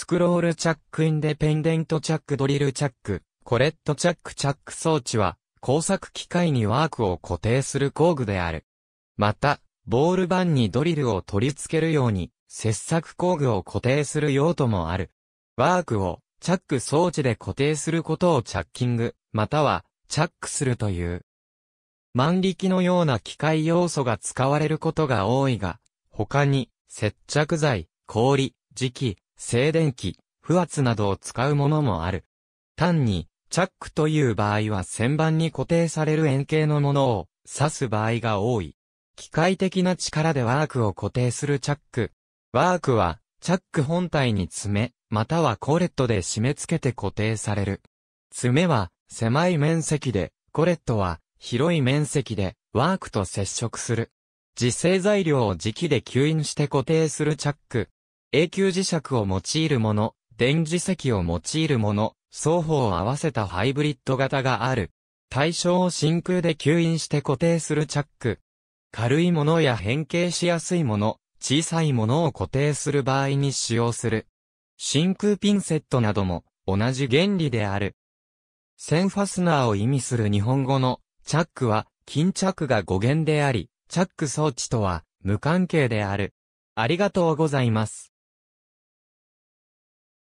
スクロールチャックインデペンデントチャックドリルチャック、コレットチャックチャック装置は、工作機械にワークを固定する工具である。また、ボール板にドリルを取り付けるように、切削工具を固定する用途もある。ワークをチャック装置で固定することをチャッキング、またはチャックするという。万力のような機械要素が使われることが多いが、他に接着剤、氷、磁器、静電気、不圧などを使うものもある。単に、チャックという場合は旋盤に固定される円形のものを指す場合が多い。機械的な力でワークを固定するチャック。ワークは、チャック本体に爪、またはコレットで締め付けて固定される。爪は、狭い面積で、コレットは、広い面積で、ワークと接触する。磁性材料を磁気で吸引して固定するチャック。永久磁石を用いるもの、電磁石を用いるもの、双方を合わせたハイブリッド型がある。対象を真空で吸引して固定するチャック。軽いものや変形しやすいもの、小さいものを固定する場合に使用する。真空ピンセットなども同じ原理である。線ファスナーを意味する日本語のチャックは巾着が語源であり、チャック装置とは無関係である。ありがとうございます。